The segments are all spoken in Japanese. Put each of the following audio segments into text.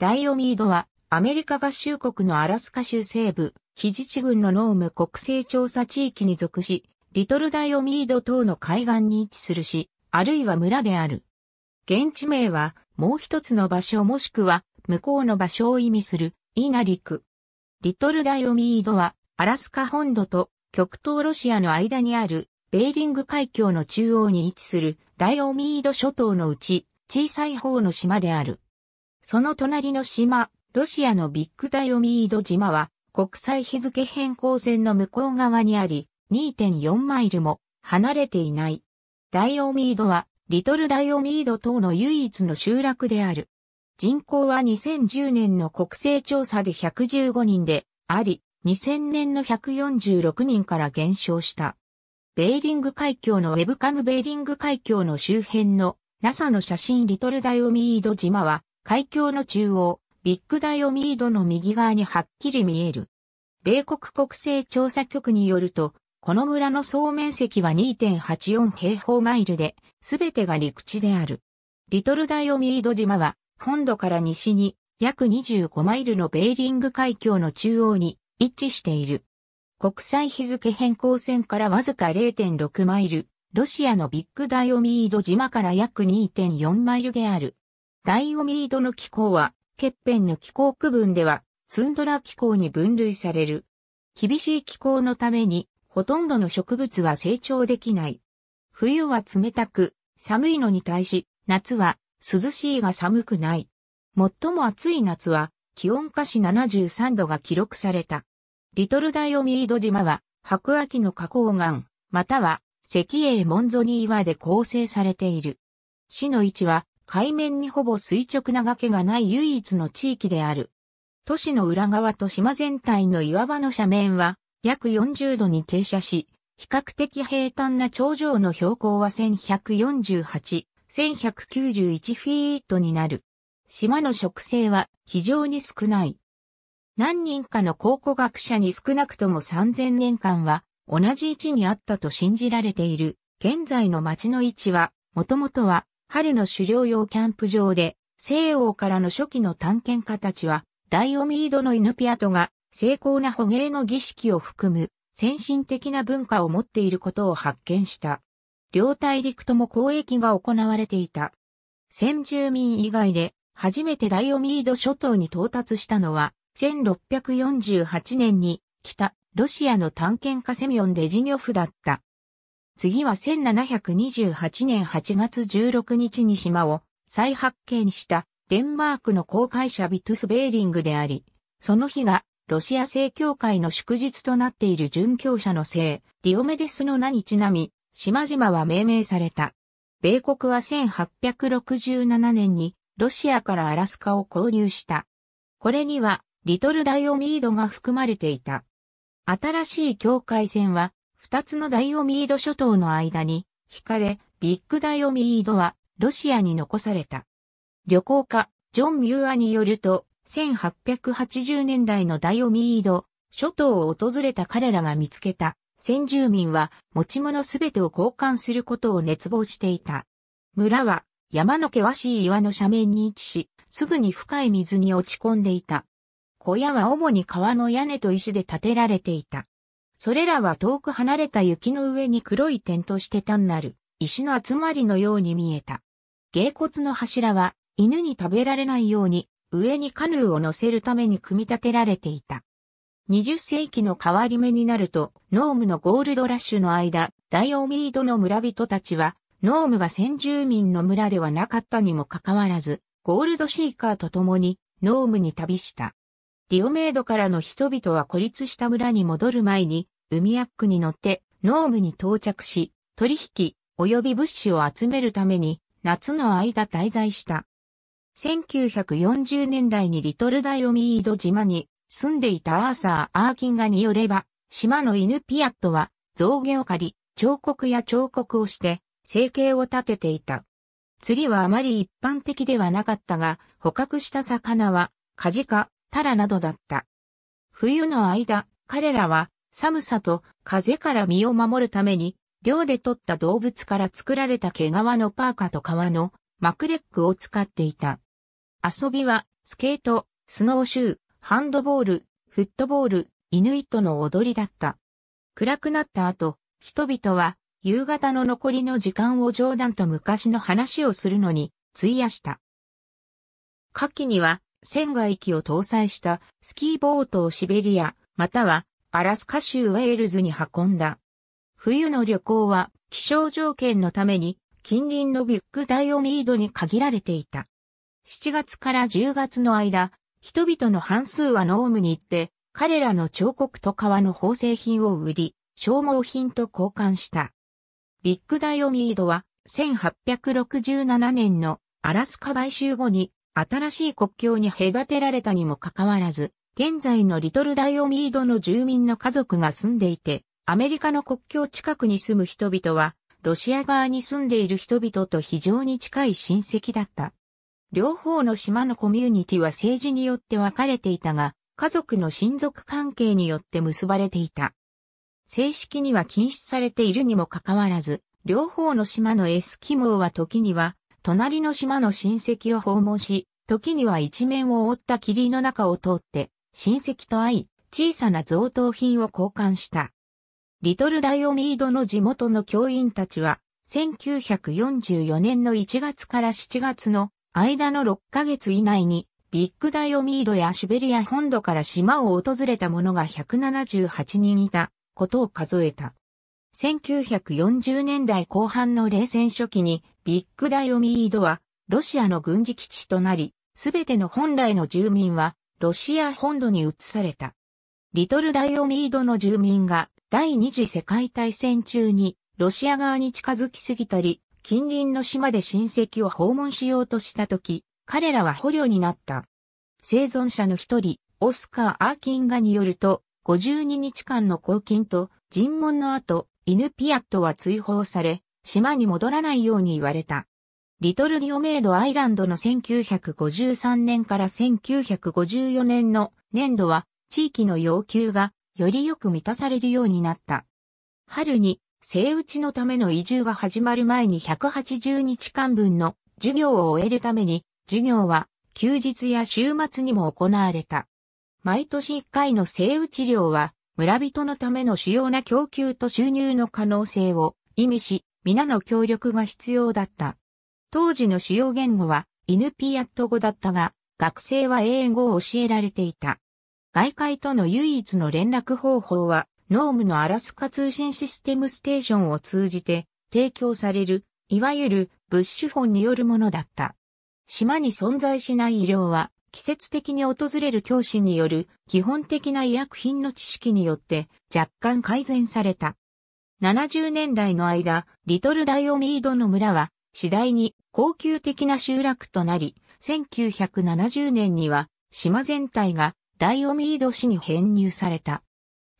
ダイオミードは、アメリカ合衆国のアラスカ州西部、ヒジ地郡のノーム国勢調査地域に属し、リトルダイオミード島の海岸に位置するし、あるいは村である。現地名は、もう一つの場所もしくは、向こうの場所を意味する、イナリク。リトルダイオミードは、アラスカ本土と極東ロシアの間にある、ベーリング海峡の中央に位置する、ダイオミード諸島のうち、小さい方の島である。その隣の島、ロシアのビッグダイオミード島は国際日付変更線の向こう側にあり、2.4マイルも離れていない。ダイオミードはリトルダイオミード島の唯一の集落である。人口は2010年の国勢調査で115人であり、2000年の146人から減少した。ベーリング海峡のウェブカムベーリング海峡の周辺の NASA の写真リトルダイオミード島は海峡の中央、ビッグダイオミードの右側にはっきり見える。米国国勢調査局によると、この村の総面積は2.84平方マイルで、すべてが陸地である。リトルダイオミード島は、本土から西に約25マイルのベーリング海峡の中央に位置している。国際日付変更線からわずか0.6マイル、ロシアのビッグダイオミード島から約2.4マイルである。ダイオミードの気候は、欠片の気候区分では、ツンドラ気候に分類される。厳しい気候のために、ほとんどの植物は成長できない。冬は冷たく、寒いのに対し、夏は涼しいが寒くない。最も暑い夏は、気温下し73度が記録された。リトルダイオミード島は、白亜紀の花崗岩、または石英モンゾニ岩で構成されている。市の位置は、海面にほぼ垂直な崖がない唯一の地域である。都市の裏側と島全体の岩場の斜面は約40度に傾斜し、比較的平坦な頂上の標高は1148、1191フィートになる。島の植生は非常に少ない。何人かの考古学者に少なくとも3000年間は同じ位置にあったと信じられている。現在の町の位置は、もともとは春の狩猟用キャンプ場で、西欧からの初期の探検家たちは、ダイオミードのイヌピアトが、精巧な捕鯨の儀式を含む、先進的な文化を持っていることを発見した。両大陸とも交易が行われていた。先住民以外で、初めてダイオミード諸島に到達したのは、1648年に、北、ロシアの探検家セミオン・デジニョフだった。次は1728年8月16日に島を再発見したデンマークの公開者ビトゥス・ベーリングであり、その日がロシア正教会の祝日となっている殉教者の聖、ディオメデスの名にちなみ、島々は命名された。米国は1867年にロシアからアラスカを購入した。これにはリトルダイオミードが含まれていた。新しい境界線は二つのダイオミード諸島の間に惹かれ、ビッグダイオミードはロシアに残された。旅行家、ジョン・ミューアによると、1880年代のダイオミード諸島を訪れた彼らが見つけた先住民は持ち物すべてを交換することを熱望していた。村は山の険しい岩の斜面に位置し、すぐに深い水に落ち込んでいた。小屋は主に川の屋根と石で建てられていた。それらは遠く離れた雪の上に黒い点として単なる石の集まりのように見えた。芸骨の柱は犬に食べられないように上にカヌーを乗せるために組み立てられていた。20世紀の変わり目になると、ノームのゴールドラッシュの間、ダイオミードの村人たちは、ノームが先住民の村ではなかったにもかかわらず、ゴールドシーカーと共に、ノームに旅した。ディオメードからの人々は孤立した村に戻る前に、海ヤックに乗って、農務に到着し、取引、及び物資を集めるために、夏の間滞在した。1940年代にリトルダイオミード島に住んでいたアーサー・アーキンガによれば、島の犬ピアットは造牙を借り、彫刻や彫刻をして生計を立てていた。釣りはあまり一般的ではなかったが、捕獲した魚はカジカ、タラなどだった。冬の間、彼らは寒さと風から身を守るために、漁で取った動物から作られた毛皮のパーカと革のマクレックを使っていた。遊びは、スケート、スノーシュー、ハンドボール、フットボール、イヌイットの踊りだった。暗くなった後、人々は夕方の残りの時間を冗談と昔の話をするのに費やした。夏季には船外機を搭載したスキーボートをシベリア、またはアラスカ州ウェールズに運んだ。冬の旅行は気象条件のために近隣のビッグダイオミードに限られていた。7月から10月の間、人々の半数はノームに行って、彼らの彫刻と革の縫製品を売り、消耗品と交換した。ビッグダイオミードは1867年のアラスカ買収後に新しい国境に隔てられたにもかかわらず、現在のリトルダイオミードの住民の家族が住んでいて、アメリカの国境近くに住む人々は、ロシア側に住んでいる人々と非常に近い親戚だった。両方の島のコミュニティは政治によって分かれていたが、家族の親族関係によって結ばれていた。正式には禁止されているにもかかわらず、両方の島のエスキモーは時には、隣の島の親戚を訪問し、時には一面を覆った霧の中を通って、親戚と会い、小さな贈答品を交換した。リトルダイオミードの地元の教員たちは、1944年の1月から7月の間の6ヶ月以内に、ビッグダイオミードやシュベリア本土から島を訪れた者が178人いたことを数えた。1940年代後半の冷戦初期にビッグダイオミードはロシアの軍事基地となり、すべての本来の住民はロシア本土に移された。リトルダイオミードの住民が第二次世界大戦中にロシア側に近づきすぎたり、近隣の島で親戚を訪問しようとした時、彼らは捕虜になった。生存者の一人、オスカー・アーキンガによると、52日間の拘禁と尋問の後、イヌピアットは追放され、島に戻らないように言われた。リトル・ディオメイド・アイランドの1953年から1954年の年度は地域の要求がよりよく満たされるようになった。春に生打ちのための移住が始まる前に180日間分の授業を終えるために授業は休日や週末にも行われた。毎年1回の生打ち量は村人のための主要な供給と収入の可能性を意味し、皆の協力が必要だった。当時の主要言語はイヌピアット語だったが、学生は英語を教えられていた。外界との唯一の連絡方法は、ノームのアラスカ通信システムステーションを通じて提供される、いわゆるブッシュフォンによるものだった。島に存在しない医療は、季節的に訪れる教師による基本的な医薬品の知識によって若干改善された。70年代の間、リトルダイオミードの村は次第に高級的な集落となり、1970年には島全体がダイオミード市に編入された。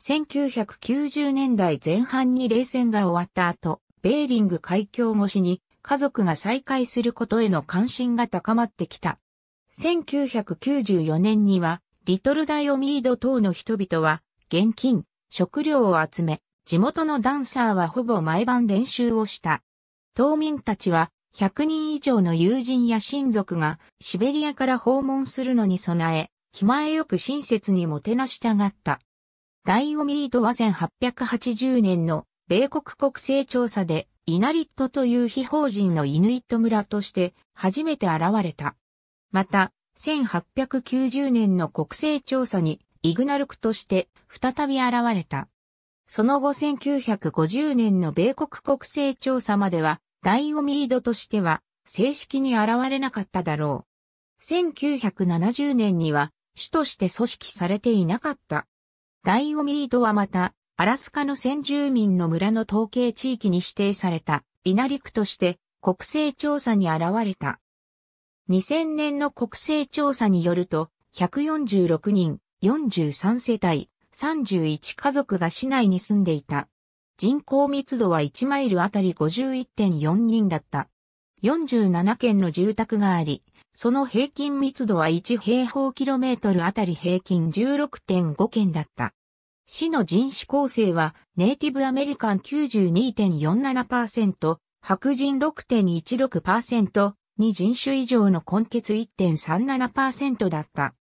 1990年代前半に冷戦が終わった後、ベーリング海峡越しに家族が再会することへの関心が高まってきた。1994年には、リトルダイオミード等の人々は、現金、食料を集め、地元のダンサーはほぼ毎晩練習をした。島民たちは100人以上の友人や親族がシベリアから訪問するのに備え、気前よく親切にもてなしたがった。ダイオミードは1880年の米国国勢調査でイナリットという非法人のイヌイット村として初めて現れた。また、1890年の国勢調査にイグナルクとして再び現れた。その後1950年の米国国勢調査までは、ダイオミードとしては、正式に現れなかっただろう。1970年には、市として組織されていなかった。ダイオミードはまた、アラスカの先住民の村の統計地域に指定された、稲陸として、国勢調査に現れた。2000年の国勢調査によると、146人、43世帯、31家族が市内に住んでいた。人口密度は1マイルあたり51.4人だった。47軒の住宅があり、その平均密度は1平方キロメートルあたり平均16.5件だった。市の人種構成はネイティブアメリカン92.47%、白人6.16%に人種以上の根血1.37%だった。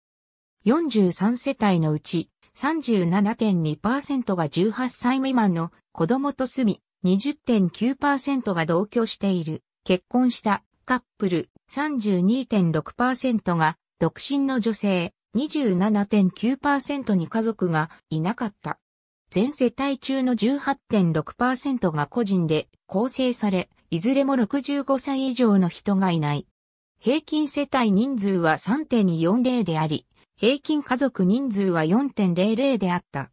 43世帯のうち37.2%が18歳未満の子供と住み、20.9%が同居している、結婚したカップル、32.6%が独身の女性、27.9%に家族がいなかった。全世帯中の18.6%が個人で構成され、いずれも65歳以上の人がいない。平均世帯人数は3.40であり、平均家族人数は4.00であった。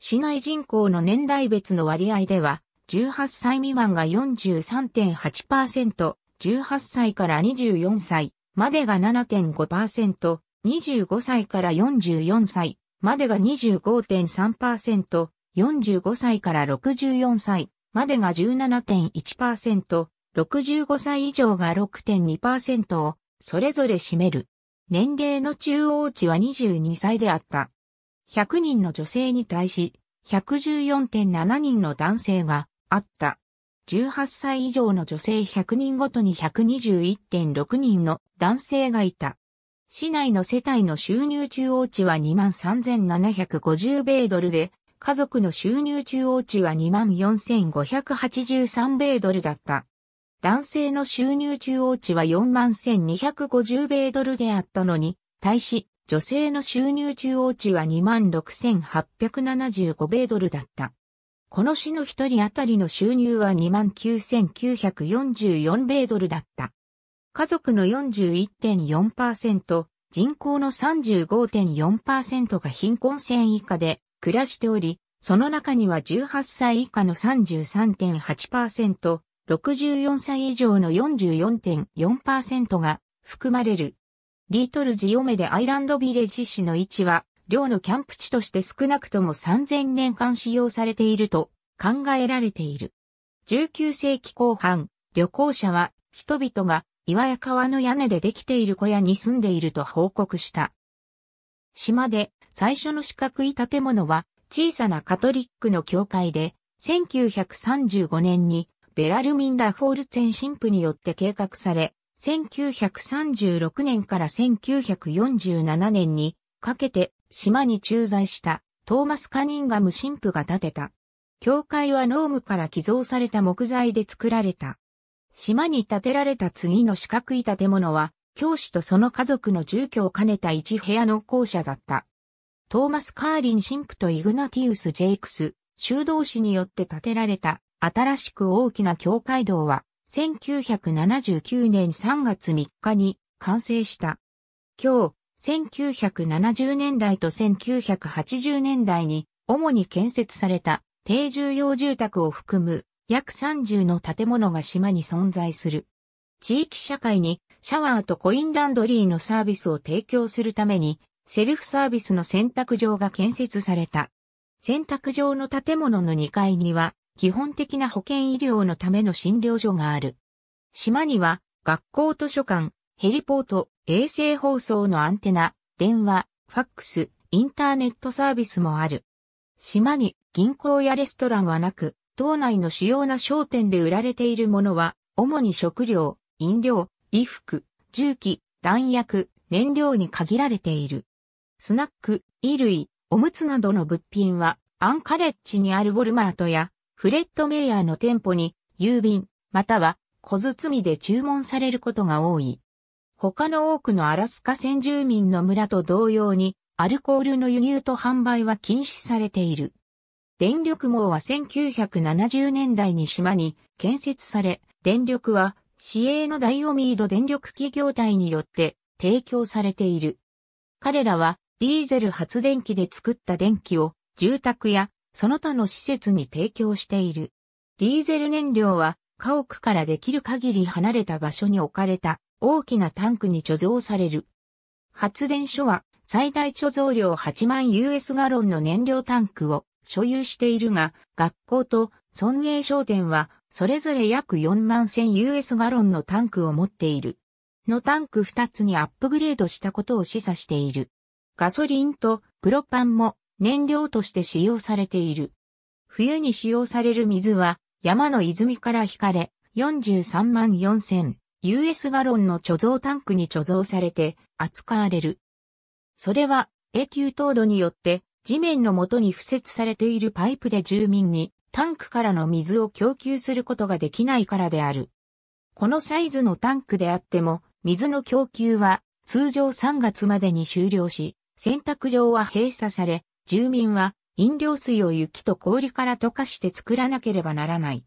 市内人口の年代別の割合では、18歳未満が43.8%、18歳から24歳までが7.5%、25歳から44歳までが25.3%、45歳から64歳までが17.1%、65歳以上が6.2%をそれぞれ占める。年齢の中央値は22歳であった。100人の女性に対し、114.7人の男性があった。18歳以上の女性100人ごとに121.6人の男性がいた。市内の世帯の収入中央値は23,750米ドルで、家族の収入中央値は24,583米ドルだった。男性の収入中央値は41,250米ドルであったのに、対し、女性の収入中央値は26,875米ドルだった。この市の一人当たりの収入は29,944米ドルだった。家族の41.4%、人口の35.4%が貧困線以下で暮らしており、その中には18歳以下の33.8%、64歳以上の44.4%が含まれる。リートルジオメデアイランドビレッジ市の位置は、寮のキャンプ地として少なくとも3000年間使用されていると考えられている。19世紀後半、旅行者は人々が岩や川の屋根でできている小屋に住んでいると報告した。島で最初の四角い建物は小さなカトリックの教会で1935年にベラルミン・ラフォールツェン神父によって計画され、1936年から1947年にかけて島に駐在したトーマス・カニンガム神父が建てた。教会はノームから寄贈された木材で作られた。島に建てられた次の四角い建物は、教師とその家族の住居を兼ねた一部屋の校舎だった。トーマス・カーリン神父とイグナティウス・ジェイクス、修道士によって建てられた新しく大きな教会堂は、1979年3月3日に完成した。今日、1970年代と1980年代に主に建設された低重要住宅を含む約30の建物が島に存在する。地域社会にシャワーとコインランドリーのサービスを提供するためにセルフサービスの洗濯場が建設された。洗濯場の建物の2階には基本的な保健医療のための診療所がある。島には、学校図書館、ヘリポート、衛星放送のアンテナ、電話、ファックス、インターネットサービスもある。島に銀行やレストランはなく、島内の主要な商店で売られているものは、主に食料、飲料、衣服、重機、弾薬、燃料に限られている。スナック、衣類、おむつなどの物品は、アンカレッジにあるウォルマートや、フレッド・メイヤーの店舗に、郵便、または小包で注文されることが多い。他の多くのアラスカ先住民の村と同様に、アルコールの輸入と販売は禁止されている。電力網は1970年代に島に建設され、電力は市営のダイオミード電力企業体によって提供されている。彼らはディーゼル発電機で作った電気を住宅やその他の施設に提供している。ディーゼル燃料は家屋からできる限り離れた場所に置かれた大きなタンクに貯蔵される。発電所は最大貯蔵量8万 US ガロンの燃料タンクを所有しているが、学校と村営商店はそれぞれ約4万 1000US ガロンのタンクを持っている。のタンク2つにアップグレードしたことを示唆している。ガソリンとプロパンも燃料として使用されている。冬に使用される水は山の泉から引かれ43万4000 US ガロンの貯蔵タンクに貯蔵されて扱われる。それは永久凍土によって地面の元に付設されているパイプで住民にタンクからの水を供給することができないからである。このサイズのタンクであっても水の供給は通常3月までに終了し、洗濯場は閉鎖され、住民は飲料水を雪と氷から溶かして作らなければならない。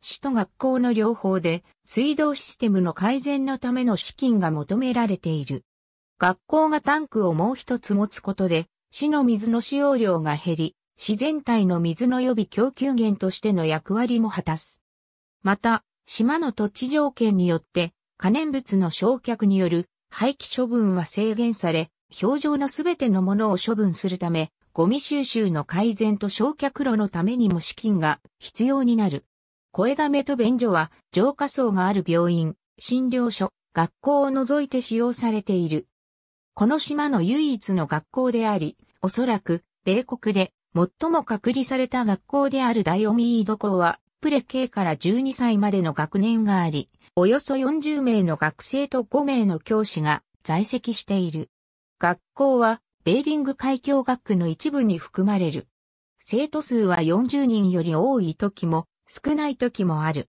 市と学校の両方で水道システムの改善のための資金が求められている。学校がタンクをもう一つ持つことで、市の水の使用量が減り、市全体の水の予備供給源としての役割も果たす。また、島の土地条件によって、可燃物の焼却による廃棄処分は制限され、表情のすべてのものを処分するため、ゴミ収集の改善と焼却炉のためにも資金が必要になる。声だめと便所は浄化層がある病院、診療所、学校を除いて使用されている。この島の唯一の学校であり、おそらく米国で最も隔離された学校であるダイオミード校は、プレ K から12歳までの学年があり、およそ40名の学生と5名の教師が在籍している。学校はベーリング海峡学区の一部に含まれる。生徒数は40人より多い時も少ない時もある。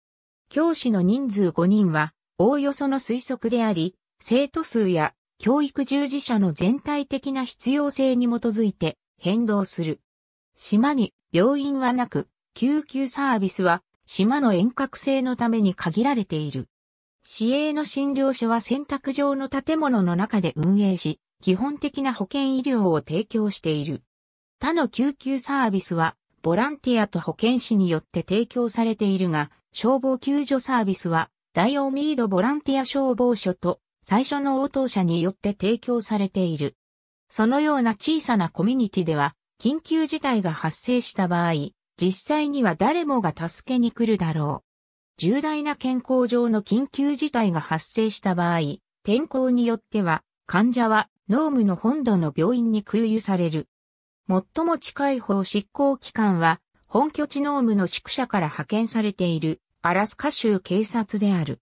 教師の人数5人はおおよその推測であり、生徒数や教育従事者の全体的な必要性に基づいて変動する。島に病院はなく、救急サービスは島の遠隔性のために限られている。市営の診療所は選択上の建物の中で運営し、基本的な保健医療を提供している。他の救急サービスは、ボランティアと保健師によって提供されているが、消防救助サービスは、ダイオミードボランティア消防署と、最初の応答者によって提供されている。そのような小さなコミュニティでは、緊急事態が発生した場合、実際には誰もが助けに来るだろう。重大な健康上の緊急事態が発生した場合、天候によっては、患者はノームの本土の病院に空輸される。最も近い方執行機関は、本拠地ノームの宿舎から派遣されているアラスカ州警察である。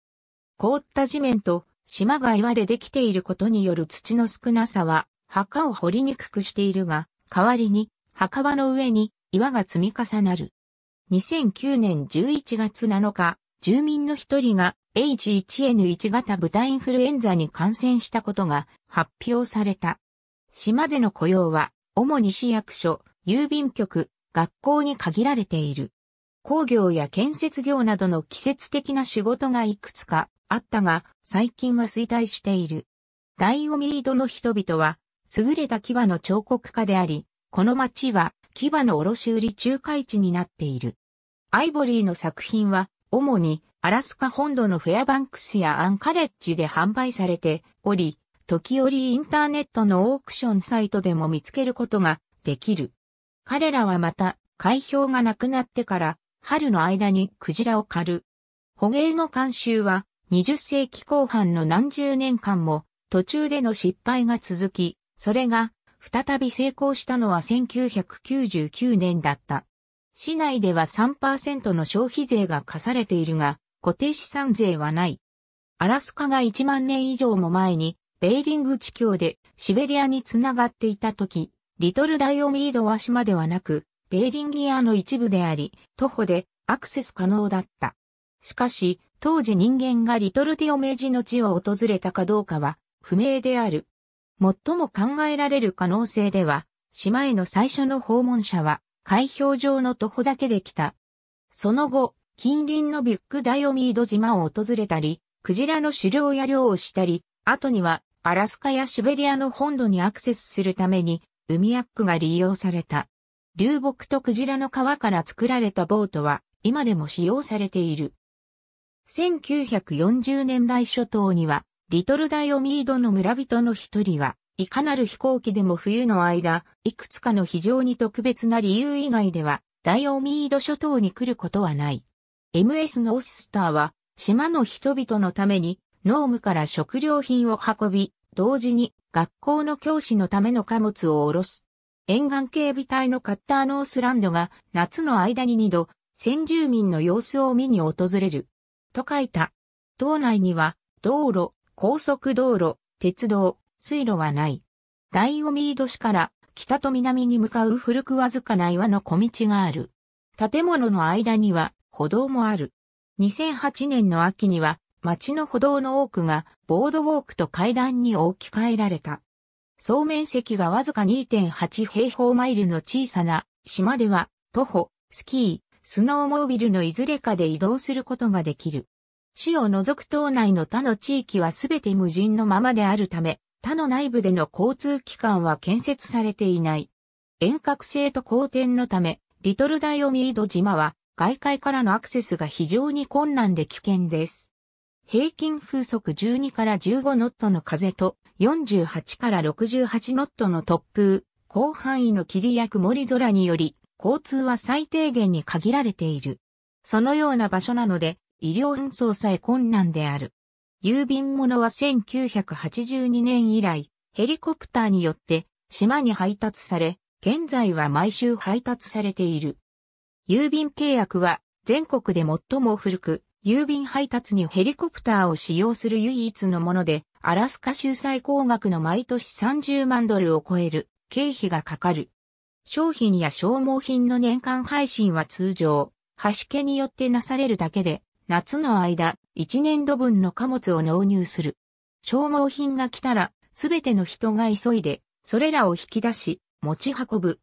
凍った地面と島が岩でできていることによる土の少なさは墓を掘りにくくしているが、代わりに墓場の上に岩が積み重なる。2009年11月7日、住民の一人が H1N1 型豚インフルエンザに感染したことが発表された。島での雇用は、主に市役所、郵便局、学校に限られている。工業や建設業などの季節的な仕事がいくつかあったが、最近は衰退している。ダイオミードの人々は、優れた牙の彫刻家であり、この町は牙の卸売仲介地になっている。アイボリーの作品は主にアラスカ本土のフェアバンクスやアンカレッジで販売されており、時折インターネットのオークションサイトでも見つけることができる。彼らはまた、開票がなくなってから春の間にクジラを狩る。捕鯨の監修は20世紀後半の何十年間も途中での失敗が続き、それが再び成功したのは1999年だった。市内では3%の消費税が課されているが、固定資産税はない。アラスカが1万年以上も前に、ベーリング地峡でシベリアに繋がっていた時、リトルダイオミードは島ではなく、ベーリンギアの一部であり、徒歩でアクセス可能だった。しかし、当時人間がリトルディオメージの地を訪れたかどうかは不明である。最も考えられる可能性では、島への最初の訪問者は海氷上の徒歩だけで来た。その後、近隣のビュックダイオミード島を訪れたり、クジラの狩猟や漁をしたり、後にはアラスカやシベリアの本土にアクセスするために、海ヤックが利用された。流木とクジラの皮から作られたボートは、今でも使用されている。1940年代初頭には、リトルダイオミードの村人の一人は、いかなる飛行機でも冬の間、いくつかの非常に特別な理由以外では、ダイオミード諸島に来ることはない。MS ノーススターは、島の人々のために、農務から食料品を運び、同時に学校の教師のための貨物を下ろす。沿岸警備隊のカッターノースランドが夏の間に2度、先住民の様子を見に訪れる。と書いた。島内には、道路、高速道路、鉄道、水路はない。ダイオミード市から北と南に向かう古くわずかな岩の小道がある。建物の間には歩道もある。2008年の秋には街の歩道の多くがボードウォークと階段に置き換えられた。総面積がわずか2.8平方マイルの小さな島では徒歩、スキー、スノーモービルのいずれかで移動することができる。市を除く島内の他の地域はすべて無人のままであるため、他の内部での交通機関は建設されていない。遠隔性と好転のため、リトルダイオミード島は外界からのアクセスが非常に困難で危険です。平均風速12から15ノットの風と48から68ノットの突風、広範囲の霧や曇り空により、交通は最低限に限られている。そのような場所なので、医療運送さえ困難である。郵便物は1982年以来、ヘリコプターによって島に配達され、現在は毎週配達されている。郵便契約は全国で最も古く、郵便配達にヘリコプターを使用する唯一のもので、アラスカ州最高額の毎年30万ドルを超える経費がかかる。商品や消耗品の年間配信は通常、端家によってなされるだけで、夏の間、1年度分の貨物を納入する。消耗品が来たら、すべての人が急いで、それらを引き出し、持ち運ぶ。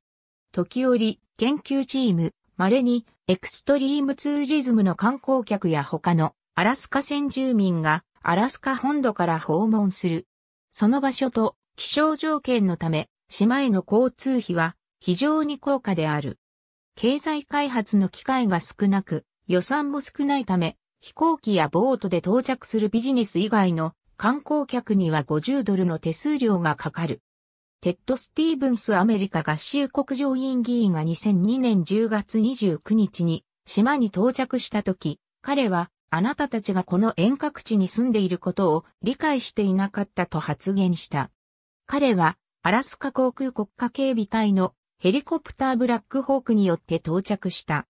時折、研究チーム、稀に、エクストリームツーリズムの観光客や他のアラスカ先住民がアラスカ本土から訪問する。その場所と気象条件のため、島への交通費は非常に高価である。経済開発の機会が少なく、予算も少ないため、飛行機やボートで到着するビジネス以外の観光客には50ドルの手数料がかかる。テッド・スティーブンスアメリカ合衆国上院議員が2002年10月29日に島に到着した時、彼はあなたたちがこの遠隔地に住んでいることを理解していなかったと発言した。彼はアラスカ航空国家警備隊のヘリコプターブラックホークによって到着した。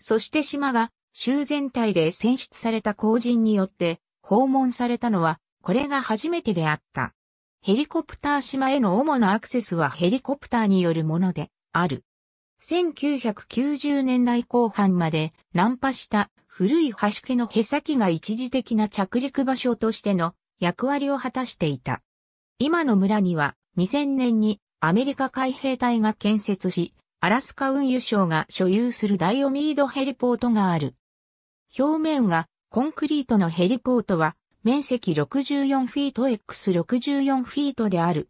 そして島が州全体で選出された公人によって訪問されたのは、これが初めてであった。ヘリコプター島への主なアクセスはヘリコプターによるものである。1990年代後半まで難破した古い橋家のへさきが一時的な着陸場所としての役割を果たしていた。今の村には2000年にアメリカ海兵隊が建設し、アラスカ運輸省が所有するダイオミードヘリポートがある。表面がコンクリートのヘリポートは面積64フィート X64 フィートである。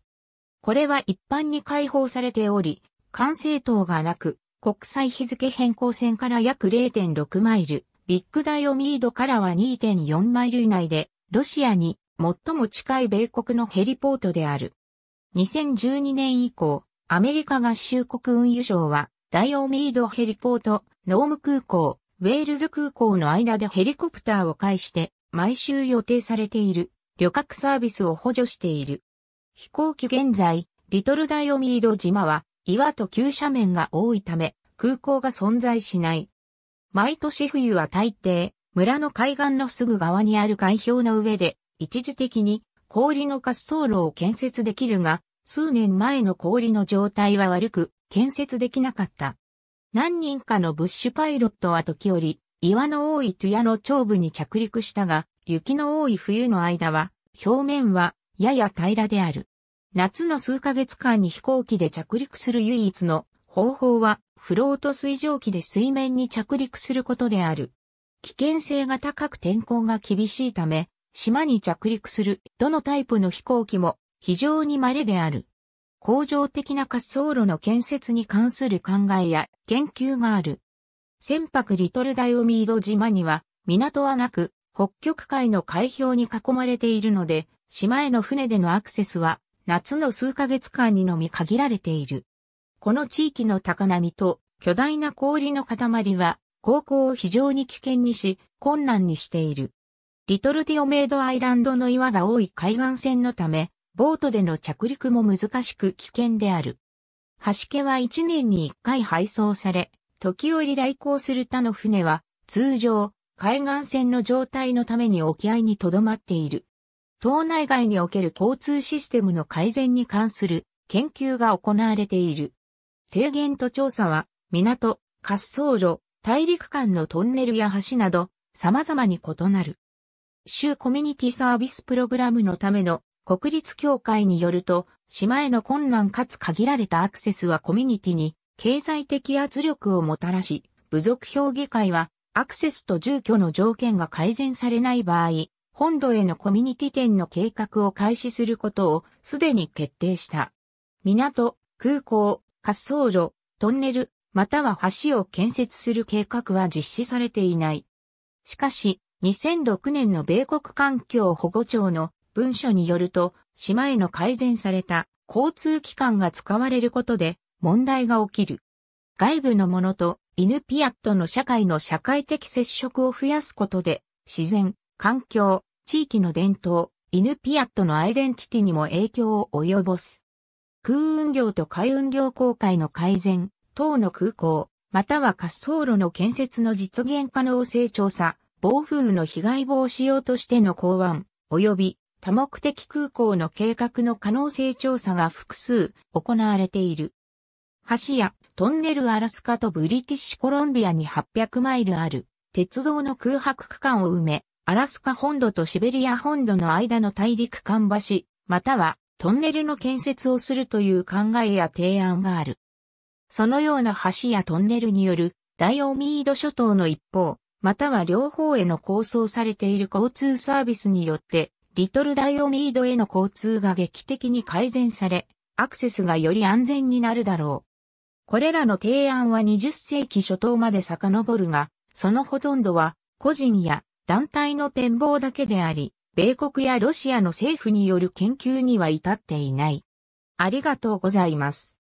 これは一般に開放されており、管制塔がなく、国際日付変更線から約0.6マイル、ビッグダイオミードからは2.4マイル以内で、ロシアに最も近い米国のヘリポートである。2012年以降、アメリカ合衆国運輸省は、ダイオミードヘリポート、ノーム空港、ウェールズ空港の間でヘリコプターを介して毎週予定されている旅客サービスを補助している。飛行機現在、リトルダイオミード島は岩と急斜面が多いため空港が存在しない。毎年冬は大抵村の海岸のすぐ側にある海氷の上で一時的に氷の滑走路を建設できるが数年前の氷の状態は悪く建設できなかった。何人かのブッシュパイロットは時折、岩の多いトゥヤの頂部に着陸したが、雪の多い冬の間は、表面はやや平らである。夏の数ヶ月間に飛行機で着陸する唯一の方法は、フロート水蒸気で水面に着陸することである。危険性が高く天候が厳しいため、島に着陸するどのタイプの飛行機も非常に稀である。工場的な滑走路の建設に関する考えや研究がある。船舶リトルダイオミード島には港はなく北極海の海氷に囲まれているので島への船でのアクセスは夏の数ヶ月間にのみ限られている。この地域の高波と巨大な氷の塊は航行を非常に危険にし困難にしている。リトルディオメイドアイランドの岩が多い海岸線のためボートでの着陸も難しく危険である。橋家は1年に1回配送され、時折来航する他の船は、通常、海岸線の状態のために沖合に留まっている。島内外における交通システムの改善に関する研究が行われている。提言と調査は、港、滑走路、大陸間のトンネルや橋など、様々に異なる。州コミュニティサービスプログラムのための国立協会によると、島への困難かつ限られたアクセスはコミュニティに経済的圧力をもたらし、部族評議会はアクセスと住居の条件が改善されない場合、本土へのコミュニティ店の計画を開始することをすでに決定した。港、空港、滑走路、トンネル、または橋を建設する計画は実施されていない。しかし、2006年の米国環境保護庁の文書によると、島への改善された交通機関が使われることで問題が起きる。外部のものとイヌピアットの社会の社会的接触を増やすことで、自然、環境、地域の伝統、イヌピアットのアイデンティティにも影響を及ぼす。空運業と海運業航海の改善、等の空港、または滑走路の建設の実現可能性調査、暴風雨の被害防止用としての港湾、及び多目的空港の計画の可能性調査が複数行われている。橋やトンネルアラスカとブリティッシュコロンビアに800マイルある鉄道の空白区間を埋め、アラスカ本土とシベリア本土の間の大陸間橋、またはトンネルの建設をするという考えや提案がある。そのような橋やトンネルによるダイオミード諸島の一方、または両方への構想されている交通サービスによってリトルダイオミードへの交通が劇的に改善され、アクセスがより安全になるだろう。これらの提案は20世紀初頭まで遡るが、そのほとんどは個人や団体の展望だけであり、米国やロシアの政府による研究には至っていない。ありがとうございます。